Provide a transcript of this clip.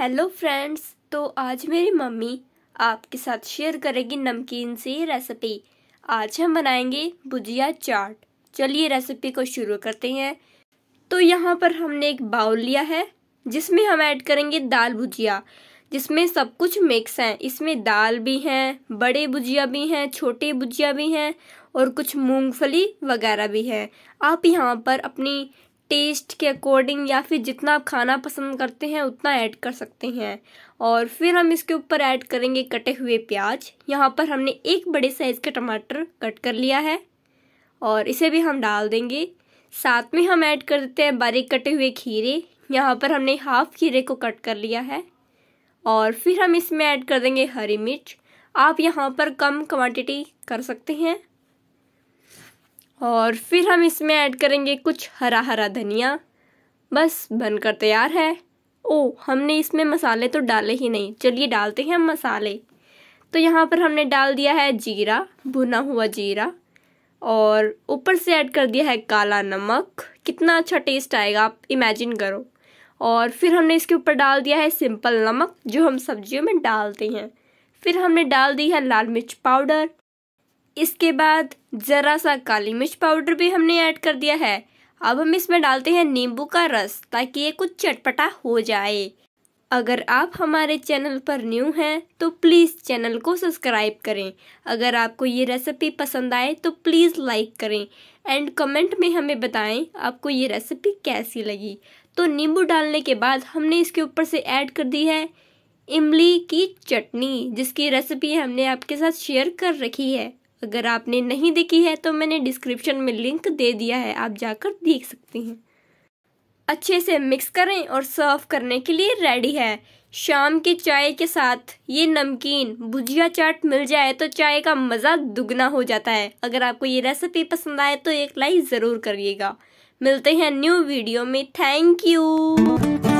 hello friends तो आज मेरी मम्मी आपके साथ शेयर करेगी नमकीन सी रेसिपी आज हम बनाएंगे भुजिया चाट चलिए रेसिपी को शुरू करते हैं तो यहाँ पर हमने एक बाउल लिया है जिसमें हम ऐड करेंगे दाल भुजिया जिसमें सब कुछ मिक्स है इसमें दाल भी हैं बड़े भुजिया भी हैं छोटे भुजिया भी हैं और कुछ मूंगफली वगैरह भी है आप यहाँ पर अपनी टेस्ट के अकॉर्डिंग या फिर जितना आप खाना पसंद करते हैं उतना ऐड कर सकते हैं और फिर हम इसके ऊपर ऐड करेंगे कटे हुए प्याज यहाँ पर हमने एक बड़े साइज़ का टमाटर कट कर लिया है और इसे भी हम डाल देंगे साथ में हम ऐड कर देते हैं बारीक कटे हुए खीरे यहाँ पर हमने हाफ खीरे को कट कर लिया है और फिर हम इसमें ऐड कर देंगे हरी मिर्च आप यहाँ पर कम क्वांटिटी कर सकते हैं और फिर हम इसमें ऐड करेंगे कुछ हरा हरा धनिया बस बनकर तैयार है ओ हमने इसमें मसाले तो डाले ही नहीं चलिए डालते हैं हम मसाले तो यहाँ पर हमने डाल दिया है जीरा भुना हुआ जीरा और ऊपर से ऐड कर दिया है काला नमक कितना अच्छा टेस्ट आएगा आप इमेजिन करो और फिर हमने इसके ऊपर डाल दिया है सिंपल नमक जो हम सब्जियों में डालते हैं फिर हमने डाल दी है लाल मिर्च पाउडर इसके बाद ज़रा सा काली मिर्च पाउडर भी हमने ऐड कर दिया है अब हम इसमें डालते हैं नींबू का रस ताकि ये कुछ चटपटा हो जाए अगर आप हमारे चैनल पर न्यू हैं तो प्लीज़ चैनल को सब्सक्राइब करें अगर आपको ये रेसिपी पसंद आए तो प्लीज़ लाइक करें एंड कमेंट में हमें बताएं आपको ये रेसिपी कैसी लगी तो नींबू डालने के बाद हमने इसके ऊपर से ऐड कर दी है इमली की चटनी जिसकी रेसिपी हमने आपके साथ शेयर कर रखी है अगर आपने नहीं देखी है तो मैंने डिस्क्रिप्शन में लिंक दे दिया है आप जाकर देख सकते हैं अच्छे से मिक्स करें और सर्व करने के लिए रेडी है शाम के चाय के साथ ये नमकीन भुजिया चाट मिल जाए तो चाय का मज़ा दुगना हो जाता है अगर आपको ये रेसिपी पसंद आए तो एक लाइक ज़रूर करिएगा मिलते हैं न्यू वीडियो में थैंक यू